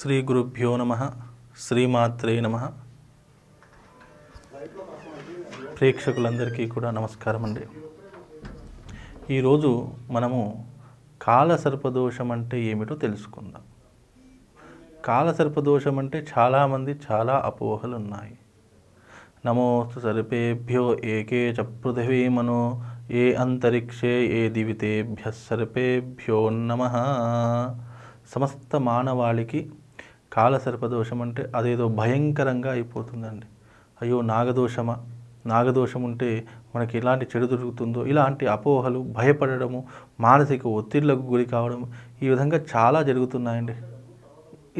శ్రీ గురుభ్యో నమ శ్రీమాత్రే నమ ప్రేక్షకులందరికీ కూడా నమస్కారం అండి ఈరోజు మనము కాలసర్పదోషం అంటే ఏమిటో తెలుసుకుందాం కాలసర్పదోషం అంటే చాలామంది చాలా అపోహలు ఉన్నాయి నమోస్తు సర్పేభ్యో ఏకే చ మనో ఏ అంతరిక్షే ఏ దివితేభ్య సర్పేభ్యో నమ సమస్త మానవాళికి కాలసర్పదోషం అంటే అదేదో భయంకరంగా అయిపోతుందండి అయ్యో నాగదోషమా నాగదోషం ఉంటే మనకి ఎలాంటి చెడు దొరుకుతుందో ఇలాంటి అపోహలు భయపడడము మానసిక ఒత్తిళ్లకు గురి కావడం ఈ విధంగా చాలా జరుగుతున్నాయండి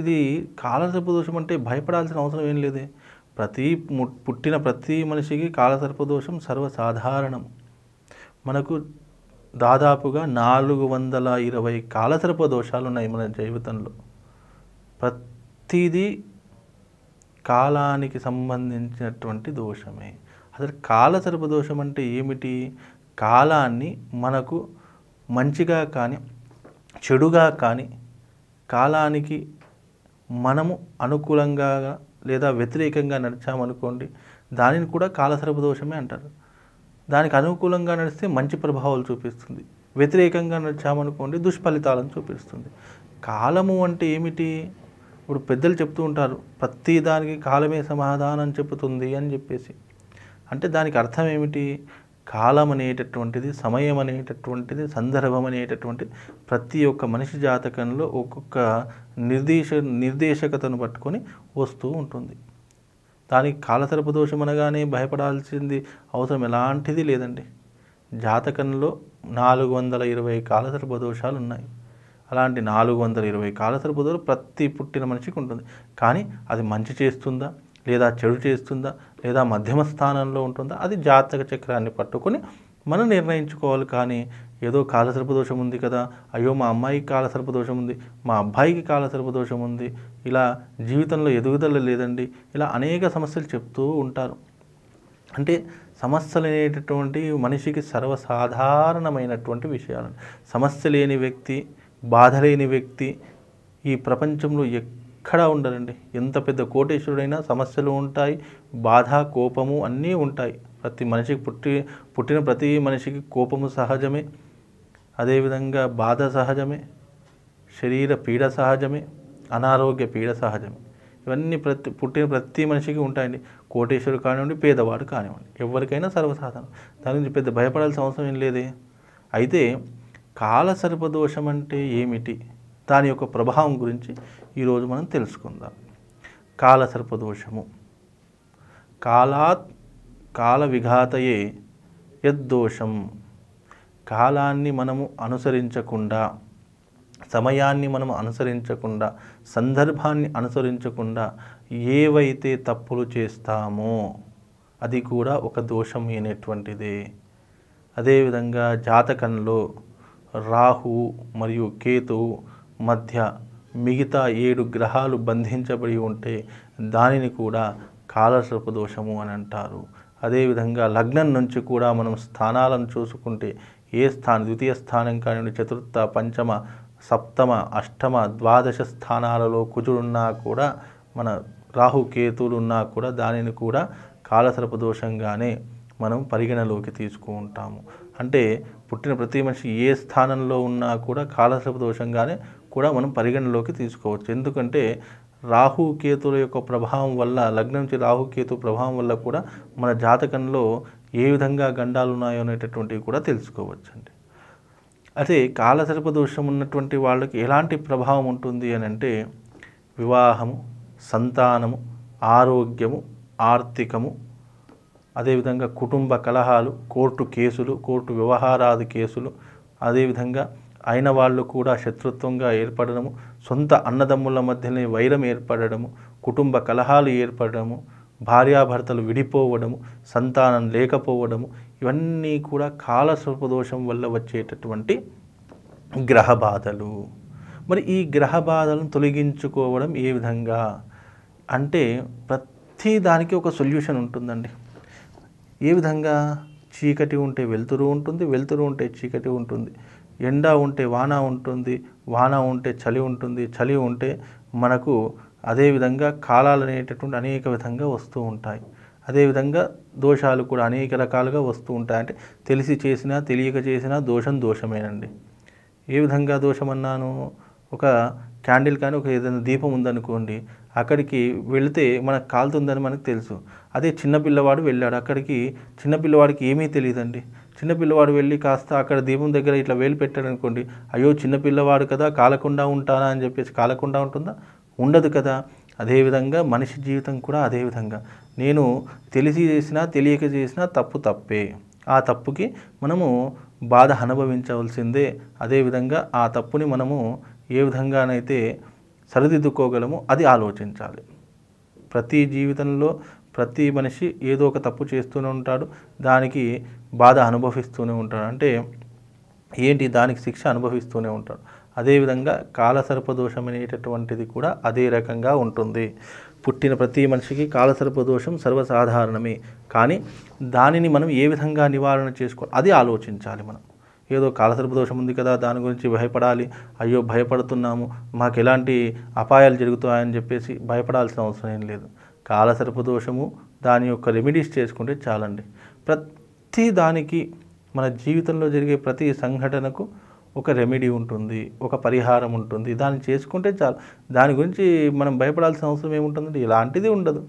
ఇది కాలసర్పదోషం అంటే భయపడాల్సిన అవసరం ఏం లేదే ప్రతి పుట్టిన ప్రతి మనిషికి కాలసర్పదోషం సర్వసాధారణం మనకు దాదాపుగా నాలుగు వందల ఇరవై కాలసర్ప దోషాలు ఉన్నాయి మన జీవితంలో ప్రతి ప్రతీది కాలానికి సంబంధించినటువంటి దోషమే అసలు కాల సర్పదోషం అంటే ఏమిటి కాలాన్ని మనకు మంచిగా కానీ చెడుగా కానీ కాలానికి మనము అనుకూలంగా లేదా వ్యతిరేకంగా నడిచామనుకోండి దానిని కూడా కాలసర్పదోషమే అంటారు దానికి అనుకూలంగా నడిస్తే మంచి ప్రభావాలు చూపిస్తుంది వ్యతిరేకంగా నడిచామనుకోండి దుష్ఫలితాలను చూపిస్తుంది కాలము అంటే ఏమిటి ఇప్పుడు పెద్దలు చెప్తూ ఉంటారు ప్రతి దానికి కాలమే సమాధానం చెబుతుంది అని చెప్పేసి అంటే దానికి అర్థం ఏమిటి కాలం అనేటటువంటిది సమయం అనేటటువంటిది సందర్భం అనేటటువంటిది ప్రతి ఒక్క మనిషి జాతకంలో ఒక్కొక్క నిర్దేశ నిర్దేశకతను పట్టుకొని వస్తూ ఉంటుంది దానికి కాలసర్ప దోషం అనగానే భయపడాల్సింది అవసరం ఎలాంటిది లేదండి జాతకంలో నాలుగు వందల ఇరవై కాలసర్ప దోషాలు ఉన్నాయి అలాంటి నాలుగు వందల ఇరవై కాలసర్ప ప్రతి పుట్టిన మనిషికి ఉంటుంది కానీ అది మంచి చేస్తుందా లేదా చెడు చేస్తుందా లేదా మధ్యమ స్థానంలో ఉంటుందా అది జాతక చక్రాన్ని పట్టుకొని మనం నిర్ణయించుకోవాలి కానీ ఏదో కాలసర్ప దోషం ఉంది కదా అయ్యో మా అమ్మాయికి కాలసర్ప దోషం ఉంది మా అబ్బాయికి కాలసర్ప దోషం ఉంది ఇలా జీవితంలో ఎదుగుదల లేదండి ఇలా అనేక సమస్యలు చెప్తూ ఉంటారు అంటే సమస్యలు అనేటటువంటి మనిషికి సర్వసాధారణమైనటువంటి విషయాలు సమస్య లేని వ్యక్తి బాధ లేని వ్యక్తి ఈ ప్రపంచంలో ఎక్కడా ఉండరండి ఎంత పెద్ద కోటేశ్వరుడైనా సమస్యలు ఉంటాయి బాధ కోపము అన్నీ ఉంటాయి ప్రతి మనిషికి పుట్టి పుట్టిన ప్రతి మనిషికి కోపము సహజమే అదేవిధంగా బాధ సహజమే శరీర పీడ సహజమే అనారోగ్య పీడ సహజమే ఇవన్నీ ప్రతి పుట్టిన ప్రతి మనిషికి ఉంటాయండి కోటేశ్వరుడు కానివ్వండి పేదవాడు కానివ్వండి ఎవరికైనా సర్వసాధారణం దాని గురించి పెద్ద భయపడాల్సిన అవసరం ఏం లేదే అయితే సర్పదోషం అంటే ఏమిటి దాని యొక్క ప్రభావం గురించి ఈరోజు మనం తెలుసుకుందాం సర్పదోషము కాలాత్ కాల విఘాతయే యద్దోషం కాలాన్ని మనము అనుసరించకుండా సమయాన్ని మనం అనుసరించకుండా సందర్భాన్ని అనుసరించకుండా ఏవైతే తప్పులు చేస్తామో అది కూడా ఒక దోషం అయినటువంటిది అదేవిధంగా జాతకంలో రాహు మరియు కేతు మధ్య మిగతా ఏడు గ్రహాలు బంధించబడి ఉంటే దానిని కూడా కాలసర్ప దోషము అని అంటారు అదేవిధంగా లగ్నం నుంచి కూడా మనం స్థానాలను చూసుకుంటే ఏ స్థానం ద్వితీయ స్థానం కానివ్వండి చతుర్థ పంచమ సప్తమ అష్టమ ద్వాదశ స్థానాలలో కుజుడున్నా కూడా మన రాహుకేతువులు ఉన్నా కూడా దానిని కూడా కాలసర్ప దోషంగానే మనం పరిగణలోకి తీసుకుంటాము అంటే పుట్టిన ప్రతి మనిషి ఏ స్థానంలో ఉన్నా కూడా కాలశప దోషంగానే కూడా మనం పరిగణలోకి తీసుకోవచ్చు ఎందుకంటే రాహుకేతుల యొక్క ప్రభావం వల్ల లగ్నం నుంచి రాహుకేతు ప్రభావం వల్ల కూడా మన జాతకంలో ఏ విధంగా గండాలు ఉన్నాయో అనేటటువంటివి కూడా తెలుసుకోవచ్చండి అయితే కాలసర్ప దోషం ఉన్నటువంటి వాళ్ళకి ఎలాంటి ప్రభావం ఉంటుంది అని అంటే వివాహము సంతానము ఆరోగ్యము ఆర్థికము అదేవిధంగా కుటుంబ కలహాలు కోర్టు కేసులు కోర్టు వ్యవహారాది కేసులు అదేవిధంగా అయిన వాళ్ళు కూడా శత్రుత్వంగా ఏర్పడడము సొంత అన్నదమ్ముల మధ్యనే వైరం ఏర్పడడము కుటుంబ కలహాలు ఏర్పడము భార్యాభర్తలు విడిపోవడము సంతానం లేకపోవడము ఇవన్నీ కూడా కాల దోషం వల్ల వచ్చేటటువంటి గ్రహ బాధలు మరి ఈ గ్రహ బాధలను తొలగించుకోవడం ఏ విధంగా అంటే ప్రతి దానికి ఒక సొల్యూషన్ ఉంటుందండి ఏ విధంగా చీకటి ఉంటే వెలుతురు ఉంటుంది వెలుతురు ఉంటే చీకటి ఉంటుంది ఎండ ఉంటే వాన ఉంటుంది వాన ఉంటే చలి ఉంటుంది చలి ఉంటే మనకు అదేవిధంగా కాలాలు అనేటటువంటి అనేక విధంగా వస్తూ ఉంటాయి అదేవిధంగా దోషాలు కూడా అనేక రకాలుగా వస్తూ ఉంటాయి అంటే తెలిసి చేసినా తెలియక చేసినా దోషం దోషమేనండి ఏ విధంగా దోషమన్నాను ఒక క్యాండిల్ కానీ ఒక ఏదైనా దీపం ఉందనుకోండి అక్కడికి వెళితే మనకు కాలుతుందని మనకు తెలుసు అదే చిన్నపిల్లవాడు వెళ్ళాడు అక్కడికి చిన్నపిల్లవాడికి ఏమీ తెలియదండి చిన్నపిల్లవాడు వెళ్ళి కాస్త అక్కడ దీపం దగ్గర ఇట్లా వేలు పెట్టాడు అనుకోండి అయ్యో చిన్నపిల్లవాడు కదా కాలకుండా ఉంటానా అని చెప్పేసి కాలకుండా ఉంటుందా ఉండదు కదా అదేవిధంగా మనిషి జీవితం కూడా అదేవిధంగా నేను తెలిసి చేసినా తెలియక చేసినా తప్పు తప్పే ఆ తప్పుకి మనము బాధ అనుభవించవలసిందే అదేవిధంగా ఆ తప్పుని మనము ఏ విధంగానైతే సరిదిద్దుకోగలము అది ఆలోచించాలి ప్రతి జీవితంలో ప్రతి మనిషి ఏదో ఒక తప్పు చేస్తూనే ఉంటాడు దానికి బాధ అనుభవిస్తూనే ఉంటాడు అంటే ఏంటి దానికి శిక్ష అనుభవిస్తూనే ఉంటాడు అదేవిధంగా దోషం అనేటటువంటిది కూడా అదే రకంగా ఉంటుంది పుట్టిన ప్రతి మనిషికి దోషం సర్వసాధారణమే కానీ దానిని మనం ఏ విధంగా నివారణ చేసుకోవాలి అది ఆలోచించాలి మనం ఏదో కాలసర్పు దోషం ఉంది కదా దాని గురించి భయపడాలి అయ్యో భయపడుతున్నాము మాకు ఎలాంటి అపాయాలు జరుగుతాయని చెప్పేసి భయపడాల్సిన అవసరం ఏం లేదు కాలసర్పు దోషము దాని యొక్క రెమెడీస్ చేసుకుంటే చాలండి ప్రతి దానికి మన జీవితంలో జరిగే ప్రతి సంఘటనకు ఒక రెమెడీ ఉంటుంది ఒక పరిహారం ఉంటుంది దాన్ని చేసుకుంటే చాలు దాని గురించి మనం భయపడాల్సిన అవసరం ఏముంటుందంటే ఇలాంటిది ఉండదు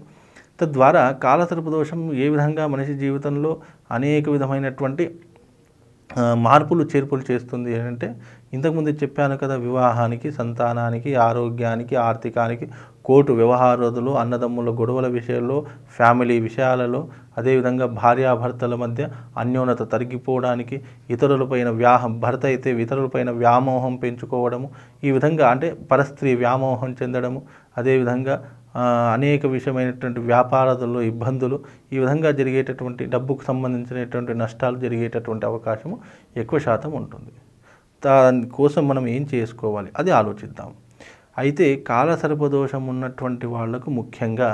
తద్వారా కాలసర్పు దోషం ఏ విధంగా మనిషి జీవితంలో అనేక విధమైనటువంటి మార్పులు చేర్పులు చేస్తుంది ఏంటంటే ఇంతకుముందు చెప్పాను కదా వివాహానికి సంతానానికి ఆరోగ్యానికి ఆర్థికానికి కోర్టు వ్యవహారదులు అన్నదమ్ముల గొడవల విషయంలో ఫ్యామిలీ విషయాలలో అదేవిధంగా భార్యాభర్తల మధ్య అన్యోన్యత తరిగిపోవడానికి ఇతరులపైన వ్యాహం భర్త అయితే ఇతరులపైన వ్యామోహం పెంచుకోవడము ఈ విధంగా అంటే పరస్త్రీ వ్యామోహం చెందడము అదేవిధంగా అనేక విషయమైనటువంటి వ్యాపారాలలో ఇబ్బందులు ఈ విధంగా జరిగేటటువంటి డబ్బుకు సంబంధించినటువంటి నష్టాలు జరిగేటటువంటి అవకాశము ఎక్కువ శాతం ఉంటుంది దానికోసం మనం ఏం చేసుకోవాలి అది ఆలోచిద్దాం అయితే కాల సర్పదోషం ఉన్నటువంటి వాళ్లకు ముఖ్యంగా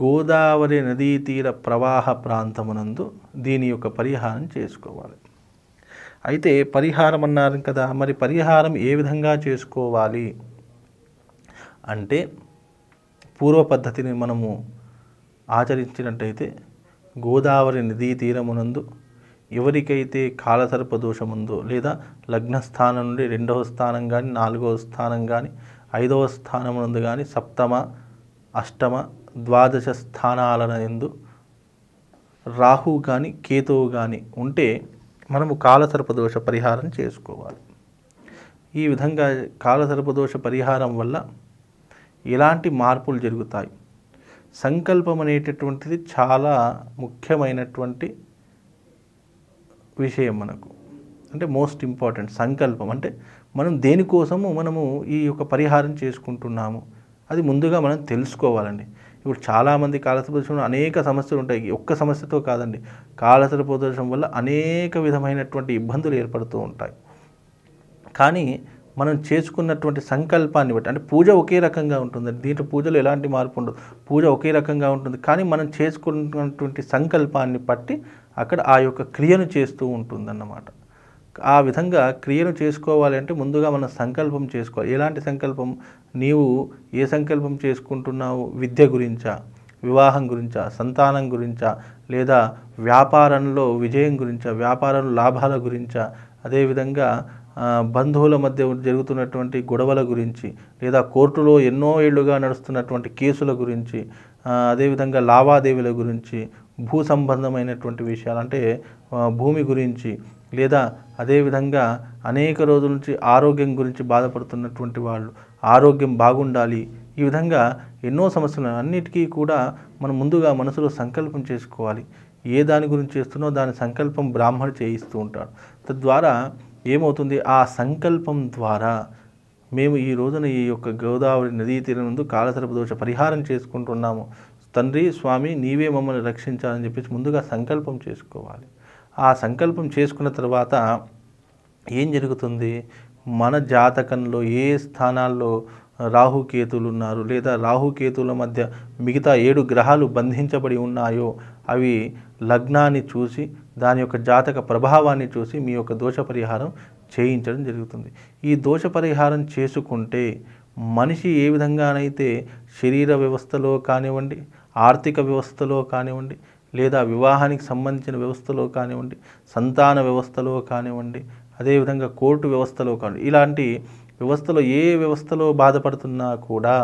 గోదావరి నదీ తీర ప్రవాహ ప్రాంతమునందు దీని యొక్క పరిహారం చేసుకోవాలి అయితే పరిహారం అన్నారు కదా మరి పరిహారం ఏ విధంగా చేసుకోవాలి అంటే పూర్వ పద్ధతిని మనము ఆచరించినట్టయితే గోదావరి నదీ తీరమునందు ఎవరికైతే కాలసర్ప దోషం ఉందో లేదా లగ్నస్థానం నుండి రెండవ స్థానం కానీ నాలుగవ స్థానం కానీ ఐదవ స్థానమునందు కానీ సప్తమ అష్టమ ద్వాదశ స్థానాలనందు రాహు కానీ కేతువు కానీ ఉంటే మనము కాలసర్పదోష పరిహారం చేసుకోవాలి ఈ విధంగా కాలసర్పదోష పరిహారం వల్ల ఇలాంటి మార్పులు జరుగుతాయి సంకల్పం అనేటటువంటిది చాలా ముఖ్యమైనటువంటి విషయం మనకు అంటే మోస్ట్ ఇంపార్టెంట్ సంకల్పం అంటే మనం దేనికోసము మనము ఈ యొక్క పరిహారం చేసుకుంటున్నాము అది ముందుగా మనం తెలుసుకోవాలండి ఇప్పుడు చాలామంది కాలసర్పదోషం అనేక సమస్యలు ఉంటాయి ఒక్క సమస్యతో కాదండి ప్రదర్శనం వల్ల అనేక విధమైనటువంటి ఇబ్బందులు ఏర్పడుతూ ఉంటాయి కానీ మనం చేసుకున్నటువంటి సంకల్పాన్ని బట్టి అంటే పూజ ఒకే రకంగా ఉంటుంది దీంట్లో పూజలో ఎలాంటి మార్పు ఉండదు పూజ ఒకే రకంగా ఉంటుంది కానీ మనం చేసుకున్నటువంటి సంకల్పాన్ని బట్టి అక్కడ ఆ యొక్క క్రియను చేస్తూ ఉంటుందన్నమాట ఆ విధంగా క్రియను చేసుకోవాలి అంటే ముందుగా మనం సంకల్పం చేసుకోవాలి ఎలాంటి సంకల్పం నీవు ఏ సంకల్పం చేసుకుంటున్నావు విద్య గురించా వివాహం గురించా సంతానం గురించా లేదా వ్యాపారంలో విజయం గురించా వ్యాపారంలో లాభాల గురించా అదేవిధంగా బంధువుల మధ్య జరుగుతున్నటువంటి గొడవల గురించి లేదా కోర్టులో ఎన్నో ఏళ్లుగా నడుస్తున్నటువంటి కేసుల గురించి అదేవిధంగా లావాదేవీల గురించి భూ సంబంధమైనటువంటి విషయాలు అంటే భూమి గురించి లేదా అదేవిధంగా అనేక రోజుల నుంచి ఆరోగ్యం గురించి బాధపడుతున్నటువంటి వాళ్ళు ఆరోగ్యం బాగుండాలి ఈ విధంగా ఎన్నో సమస్యలు అన్నిటికీ కూడా మనం ముందుగా మనసులో సంకల్పం చేసుకోవాలి ఏ దాని గురించి చేస్తున్నో దాని సంకల్పం బ్రాహ్మణుడు చేయిస్తూ ఉంటాడు తద్వారా ఏమవుతుంది ఆ సంకల్పం ద్వారా మేము ఈ రోజున ఈ యొక్క గోదావరి నదీ తీరం ముందు కాలసర్ప దోష పరిహారం చేసుకుంటున్నాము తండ్రి స్వామి నీవే మమ్మల్ని రక్షించాలని చెప్పేసి ముందుగా సంకల్పం చేసుకోవాలి ఆ సంకల్పం చేసుకున్న తర్వాత ఏం జరుగుతుంది మన జాతకంలో ఏ స్థానాల్లో రాహుకేతులు ఉన్నారు లేదా రాహుకేతుల మధ్య మిగతా ఏడు గ్రహాలు బంధించబడి ఉన్నాయో అవి లగ్నాన్ని చూసి దాని యొక్క జాతక ప్రభావాన్ని చూసి మీ యొక్క దోష పరిహారం చేయించడం జరుగుతుంది ఈ దోష పరిహారం చేసుకుంటే మనిషి ఏ విధంగానైతే శరీర వ్యవస్థలో కానివ్వండి ఆర్థిక వ్యవస్థలో కానివ్వండి లేదా వివాహానికి సంబంధించిన వ్యవస్థలో కానివ్వండి సంతాన వ్యవస్థలో కానివ్వండి అదేవిధంగా కోర్టు వ్యవస్థలో కానివ్వండి ఇలాంటి వ్యవస్థలో ఏ వ్యవస్థలో బాధపడుతున్నా కూడా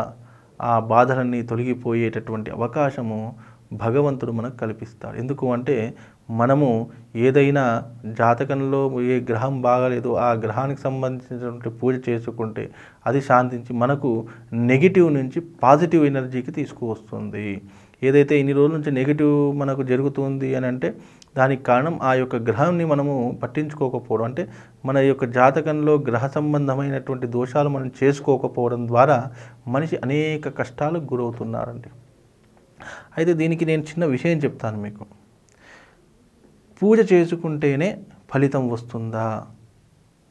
ఆ బాధలన్నీ తొలగిపోయేటటువంటి అవకాశము భగవంతుడు మనకు కల్పిస్తాడు ఎందుకు అంటే మనము ఏదైనా జాతకంలో ఏ గ్రహం బాగాలేదు ఆ గ్రహానికి సంబంధించినటువంటి పూజ చేసుకుంటే అది శాంతించి మనకు నెగిటివ్ నుంచి పాజిటివ్ ఎనర్జీకి తీసుకువస్తుంది ఏదైతే ఇన్ని రోజుల నుంచి నెగిటివ్ మనకు జరుగుతుంది అని అంటే దానికి కారణం ఆ యొక్క గ్రహాన్ని మనము పట్టించుకోకపోవడం అంటే మన యొక్క జాతకంలో గ్రహ సంబంధమైనటువంటి దోషాలు మనం చేసుకోకపోవడం ద్వారా మనిషి అనేక కష్టాలకు గురవుతున్నారండి అయితే దీనికి నేను చిన్న విషయం చెప్తాను మీకు పూజ చేసుకుంటేనే ఫలితం వస్తుందా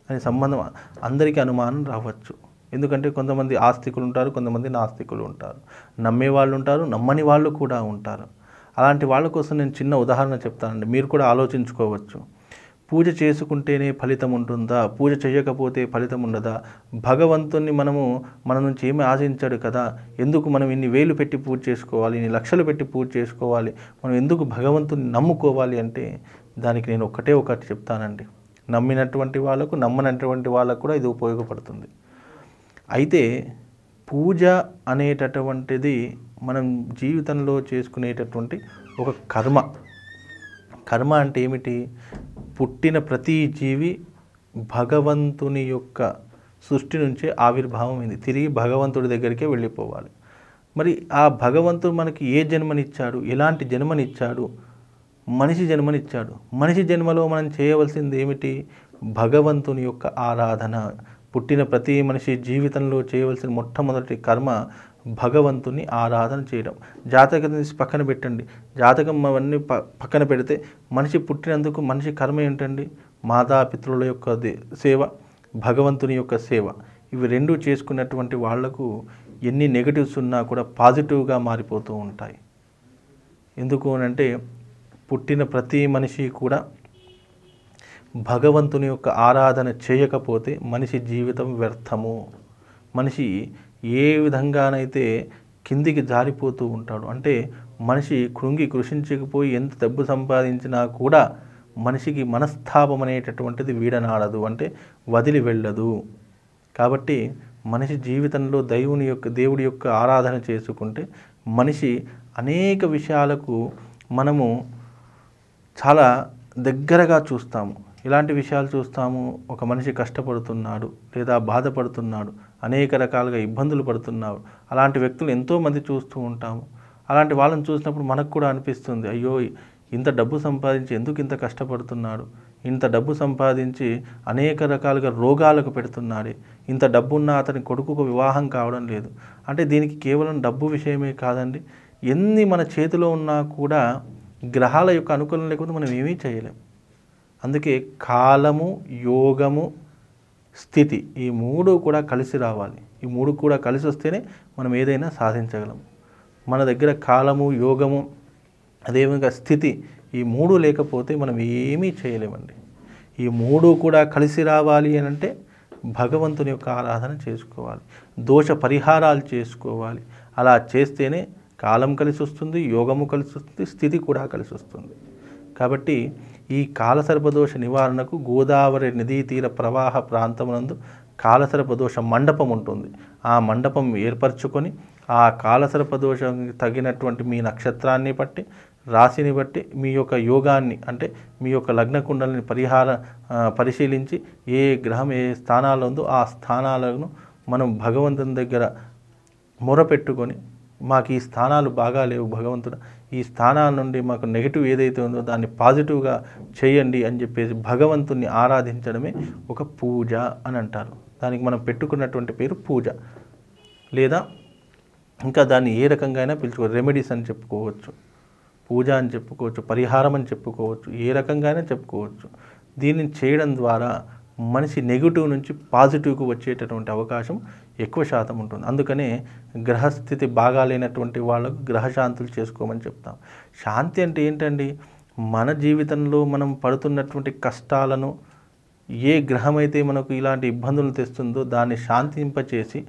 అనే సంబంధం అందరికీ అనుమానం రావచ్చు ఎందుకంటే కొంతమంది ఆస్తికులు ఉంటారు కొంతమంది నాస్తికులు ఉంటారు నమ్మే వాళ్ళు ఉంటారు నమ్మని వాళ్ళు కూడా ఉంటారు అలాంటి వాళ్ళ కోసం నేను చిన్న ఉదాహరణ చెప్తానండి మీరు కూడా ఆలోచించుకోవచ్చు పూజ చేసుకుంటేనే ఫలితం ఉంటుందా పూజ చేయకపోతే ఫలితం ఉండదా భగవంతుణ్ణి మనము మన నుంచి ఏమి ఆశించాడు కదా ఎందుకు మనం ఇన్ని వేలు పెట్టి పూజ చేసుకోవాలి ఇన్ని లక్షలు పెట్టి పూజ చేసుకోవాలి మనం ఎందుకు భగవంతుని నమ్ముకోవాలి అంటే దానికి నేను ఒక్కటే ఒకటి చెప్తానండి నమ్మినటువంటి వాళ్ళకు నమ్మనటువంటి వాళ్ళకు కూడా ఇది ఉపయోగపడుతుంది అయితే పూజ అనేటటువంటిది మనం జీవితంలో చేసుకునేటటువంటి ఒక కర్మ కర్మ అంటే ఏమిటి పుట్టిన ప్రతి జీవి భగవంతుని యొక్క సృష్టి నుంచే ఆవిర్భావం అయింది తిరిగి భగవంతుడి దగ్గరికే వెళ్ళిపోవాలి మరి ఆ భగవంతుడు మనకి ఏ జన్మనిచ్చాడు ఎలాంటి జన్మనిచ్చాడు మనిషి జన్మనిచ్చాడు మనిషి జన్మలో మనం చేయవలసింది ఏమిటి భగవంతుని యొక్క ఆరాధన పుట్టిన ప్రతి మనిషి జీవితంలో చేయవలసిన మొట్టమొదటి కర్మ భగవంతుని ఆరాధన చేయడం జాతకం తీసి పక్కన పెట్టండి జాతకం అవన్నీ ప పక్కన పెడితే మనిషి పుట్టినందుకు మనిషి కర్మ ఏంటండి మాతాపితృల యొక్క సేవ భగవంతుని యొక్క సేవ ఇవి రెండు చేసుకున్నటువంటి వాళ్లకు ఎన్ని నెగిటివ్స్ ఉన్నా కూడా పాజిటివ్గా మారిపోతూ ఉంటాయి ఎందుకు అంటే పుట్టిన ప్రతి మనిషి కూడా భగవంతుని యొక్క ఆరాధన చేయకపోతే మనిషి జీవితం వ్యర్థము మనిషి ఏ విధంగానైతే కిందికి జారిపోతూ ఉంటాడు అంటే మనిషి కృంగి కృషించకపోయి ఎంత డబ్బు సంపాదించినా కూడా మనిషికి మనస్తాపం అనేటటువంటిది వీడనాడదు అంటే వదిలి వెళ్ళదు కాబట్టి మనిషి జీవితంలో దైవుని యొక్క దేవుడి యొక్క ఆరాధన చేసుకుంటే మనిషి అనేక విషయాలకు మనము చాలా దగ్గరగా చూస్తాము ఇలాంటి విషయాలు చూస్తాము ఒక మనిషి కష్టపడుతున్నాడు లేదా బాధపడుతున్నాడు అనేక రకాలుగా ఇబ్బందులు పడుతున్నాడు అలాంటి వ్యక్తులు ఎంతోమంది చూస్తూ ఉంటాము అలాంటి వాళ్ళని చూసినప్పుడు మనకు కూడా అనిపిస్తుంది అయ్యో ఇంత డబ్బు సంపాదించి ఎందుకు ఇంత కష్టపడుతున్నాడు ఇంత డబ్బు సంపాదించి అనేక రకాలుగా రోగాలకు పెడుతున్నాడే ఇంత డబ్బు ఉన్న అతని కొడుకుకు వివాహం కావడం లేదు అంటే దీనికి కేవలం డబ్బు విషయమే కాదండి ఎన్ని మన చేతిలో ఉన్నా కూడా గ్రహాల యొక్క అనుకూలం లేకుండా మనం ఏమీ చేయలేం అందుకే కాలము యోగము స్థితి ఈ మూడు కూడా కలిసి రావాలి ఈ మూడు కూడా కలిసి వస్తేనే మనం ఏదైనా సాధించగలం మన దగ్గర కాలము యోగము అదేవిధంగా స్థితి ఈ మూడు లేకపోతే మనం ఏమీ చేయలేమండి ఈ మూడు కూడా కలిసి రావాలి అని అంటే భగవంతుని యొక్క ఆరాధన చేసుకోవాలి దోష పరిహారాలు చేసుకోవాలి అలా చేస్తేనే కాలం కలిసి వస్తుంది యోగము కలిసి వస్తుంది స్థితి కూడా కలిసి వస్తుంది కాబట్టి ఈ కాలసర్పదోష నివారణకు గోదావరి నదీ తీర ప్రవాహ ప్రాంతమునందు కాలసర్పదోష మండపం ఉంటుంది ఆ మండపం ఏర్పరచుకొని ఆ కాలసర్పదోషానికి తగినటువంటి మీ నక్షత్రాన్ని బట్టి రాశిని బట్టి మీ యొక్క యోగాన్ని అంటే మీ యొక్క లగ్న కుండలని పరిహార పరిశీలించి ఏ గ్రహం ఏ స్థానాలు ఉందో ఆ స్థానాలను మనం భగవంతుని దగ్గర మొరపెట్టుకొని మాకు ఈ స్థానాలు బాగా లేవు భగవంతుడు ఈ స్థానాల నుండి మాకు నెగిటివ్ ఏదైతే ఉందో దాన్ని పాజిటివ్గా చేయండి అని చెప్పేసి భగవంతుణ్ణి ఆరాధించడమే ఒక పూజ అని అంటారు దానికి మనం పెట్టుకున్నటువంటి పేరు పూజ లేదా ఇంకా దాన్ని ఏ రకంగా అయినా పిలుచుకోవచ్చు రెమెడీస్ అని చెప్పుకోవచ్చు పూజ అని చెప్పుకోవచ్చు పరిహారం అని చెప్పుకోవచ్చు ఏ రకంగా అయినా చెప్పుకోవచ్చు దీన్ని చేయడం ద్వారా మనిషి నెగిటివ్ నుంచి పాజిటివ్కు వచ్చేటటువంటి అవకాశం ఎక్కువ శాతం ఉంటుంది అందుకనే గ్రహస్థితి బాగాలేనటువంటి వాళ్ళకు గ్రహశాంతులు చేసుకోమని చెప్తాం శాంతి అంటే ఏంటండి మన జీవితంలో మనం పడుతున్నటువంటి కష్టాలను ఏ గ్రహం అయితే మనకు ఇలాంటి ఇబ్బందులు తెస్తుందో దాన్ని శాంతింపచేసి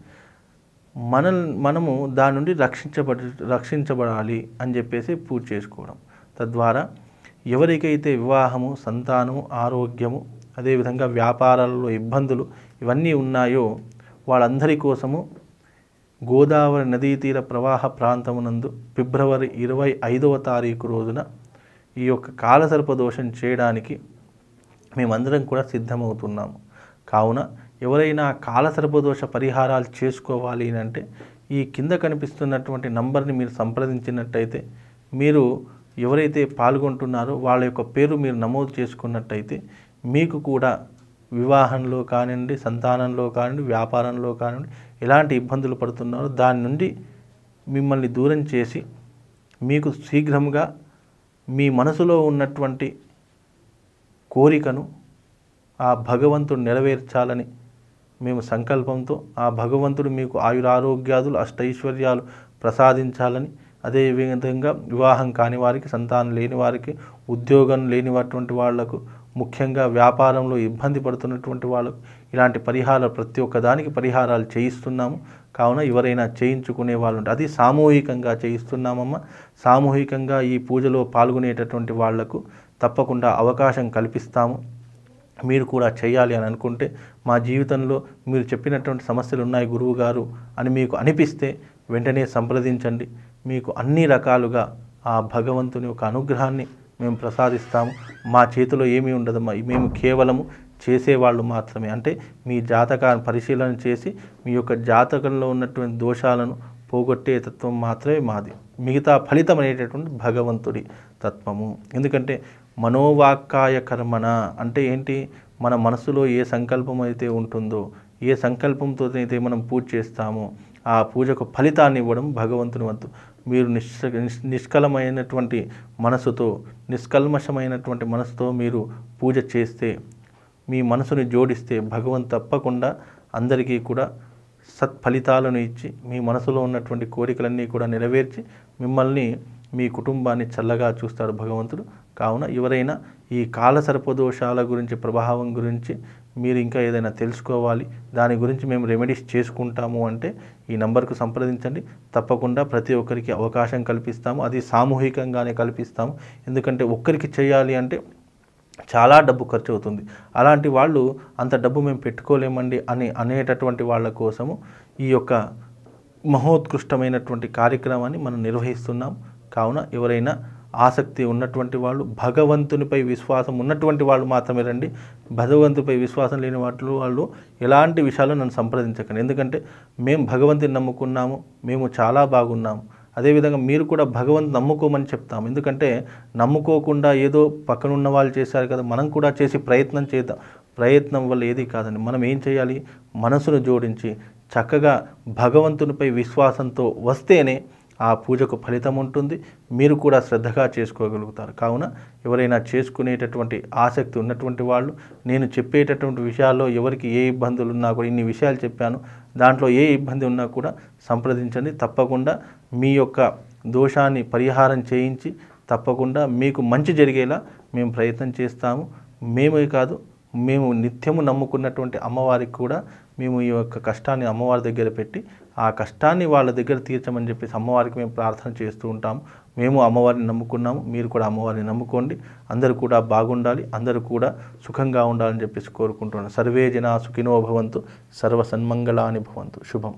మన మనము దాని నుండి రక్షించబడ రక్షించబడాలి అని చెప్పేసి పూజ చేసుకోవడం తద్వారా ఎవరికైతే వివాహము సంతానము ఆరోగ్యము అదేవిధంగా వ్యాపారాలలో ఇబ్బందులు ఇవన్నీ ఉన్నాయో వాళ్ళందరి కోసము గోదావరి నదీ తీర ప్రవాహ ప్రాంతమునందు ఫిబ్రవరి ఇరవై ఐదవ తారీఖు రోజున ఈ యొక్క కాలసర్ప దోషం చేయడానికి మేమందరం కూడా సిద్ధమవుతున్నాము కావున ఎవరైనా కాలసర్ప దోష పరిహారాలు చేసుకోవాలి అంటే ఈ కింద కనిపిస్తున్నటువంటి నంబర్ని మీరు సంప్రదించినట్టయితే మీరు ఎవరైతే పాల్గొంటున్నారో వాళ్ళ యొక్క పేరు మీరు నమోదు చేసుకున్నట్టయితే మీకు కూడా వివాహంలో కానివ్వండి సంతానంలో కానివ్వండి వ్యాపారంలో కానివ్వండి ఎలాంటి ఇబ్బందులు పడుతున్నారో దాని నుండి మిమ్మల్ని దూరం చేసి మీకు శీఘ్రంగా మీ మనసులో ఉన్నటువంటి కోరికను ఆ భగవంతుడు నెరవేర్చాలని మేము సంకల్పంతో ఆ భగవంతుడు మీకు ఆయురారోగ్యాదులు అష్టైశ్వర్యాలు ప్రసాదించాలని అదేవిధంగా వివాహం కాని వారికి సంతానం లేని వారికి ఉద్యోగం లేనివటువంటి వాళ్లకు ముఖ్యంగా వ్యాపారంలో ఇబ్బంది పడుతున్నటువంటి వాళ్ళకు ఇలాంటి పరిహార ప్రతి ఒక్క దానికి పరిహారాలు చేయిస్తున్నాము కావున ఎవరైనా చేయించుకునే వాళ్ళు ఉంటారు అది సామూహికంగా చేయిస్తున్నామమ్మ సామూహికంగా ఈ పూజలో పాల్గొనేటటువంటి వాళ్లకు తప్పకుండా అవకాశం కల్పిస్తాము మీరు కూడా చేయాలి అని అనుకుంటే మా జీవితంలో మీరు చెప్పినటువంటి సమస్యలు ఉన్నాయి గురువు గారు అని మీకు అనిపిస్తే వెంటనే సంప్రదించండి మీకు అన్ని రకాలుగా ఆ భగవంతుని యొక్క అనుగ్రహాన్ని మేము ప్రసాదిస్తాము మా చేతిలో ఏమీ ఉండదు మేము కేవలము చేసేవాళ్ళు మాత్రమే అంటే మీ జాతకాన్ని పరిశీలన చేసి మీ యొక్క జాతకంలో ఉన్నటువంటి దోషాలను పోగొట్టే తత్వం మాత్రమే మాది మిగతా ఫలితం అనేటటువంటి భగవంతుడి తత్వము ఎందుకంటే మనోవాక్కాయ కర్మణ అంటే ఏంటి మన మనసులో ఏ సంకల్పం అయితే ఉంటుందో ఏ సంకల్పంతో అయితే మనం పూజ చేస్తామో ఆ పూజకు ఫలితాన్ని ఇవ్వడం భగవంతుని వద్దు మీరు నిష్ నిష్కలమైనటువంటి మనసుతో నిష్కల్మషమైనటువంటి మనసుతో మీరు పూజ చేస్తే మీ మనసుని జోడిస్తే భగవంతు తప్పకుండా అందరికీ కూడా సత్ఫలితాలను ఇచ్చి మీ మనసులో ఉన్నటువంటి కోరికలన్నీ కూడా నెరవేర్చి మిమ్మల్ని మీ కుటుంబాన్ని చల్లగా చూస్తాడు భగవంతుడు కావున ఎవరైనా ఈ కాల సర్పదోషాల గురించి ప్రభావం గురించి మీరు ఇంకా ఏదైనా తెలుసుకోవాలి దాని గురించి మేము రెమెడీస్ చేసుకుంటాము అంటే ఈ నంబర్కు సంప్రదించండి తప్పకుండా ప్రతి ఒక్కరికి అవకాశం కల్పిస్తాము అది సామూహికంగానే కల్పిస్తాము ఎందుకంటే ఒక్కరికి చేయాలి అంటే చాలా డబ్బు ఖర్చు అవుతుంది అలాంటి వాళ్ళు అంత డబ్బు మేము పెట్టుకోలేమండి అని అనేటటువంటి వాళ్ళ కోసము ఈ యొక్క మహోత్కృష్టమైనటువంటి కార్యక్రమాన్ని మనం నిర్వహిస్తున్నాం కావున ఎవరైనా ఆసక్తి ఉన్నటువంటి వాళ్ళు భగవంతునిపై విశ్వాసం ఉన్నటువంటి వాళ్ళు మాత్రమే రండి భగవంతుపై విశ్వాసం లేని వాళ్ళు వాళ్ళు ఎలాంటి విషయాలు నన్ను సంప్రదించకండి ఎందుకంటే మేము భగవంతుని నమ్ముకున్నాము మేము చాలా బాగున్నాము అదేవిధంగా మీరు కూడా భగవంత్ నమ్ముకోమని చెప్తాము ఎందుకంటే నమ్ముకోకుండా ఏదో పక్కన ఉన్న వాళ్ళు చేశారు కదా మనం కూడా చేసి ప్రయత్నం చేద్దాం ప్రయత్నం వల్ల ఏది కాదండి మనం ఏం చేయాలి మనసును జోడించి చక్కగా భగవంతునిపై విశ్వాసంతో వస్తేనే ఆ పూజకు ఫలితం ఉంటుంది మీరు కూడా శ్రద్ధగా చేసుకోగలుగుతారు కావున ఎవరైనా చేసుకునేటటువంటి ఆసక్తి ఉన్నటువంటి వాళ్ళు నేను చెప్పేటటువంటి విషయాల్లో ఎవరికి ఏ ఇబ్బందులు ఉన్నా కూడా ఇన్ని విషయాలు చెప్పాను దాంట్లో ఏ ఇబ్బంది ఉన్నా కూడా సంప్రదించండి తప్పకుండా మీ యొక్క దోషాన్ని పరిహారం చేయించి తప్పకుండా మీకు మంచి జరిగేలా మేము ప్రయత్నం చేస్తాము మేమే కాదు మేము నిత్యము నమ్ముకున్నటువంటి అమ్మవారికి కూడా మేము ఈ యొక్క కష్టాన్ని అమ్మవారి దగ్గర పెట్టి ఆ కష్టాన్ని వాళ్ళ దగ్గర తీర్చమని చెప్పేసి అమ్మవారికి మేము ప్రార్థన చేస్తూ ఉంటాము మేము అమ్మవారిని నమ్ముకున్నాము మీరు కూడా అమ్మవారిని నమ్ముకోండి అందరూ కూడా బాగుండాలి అందరూ కూడా సుఖంగా ఉండాలని చెప్పేసి కోరుకుంటున్నాను సర్వే జనా సుఖినో భవంతు సర్వ సన్మంగళాని భవంతు శుభం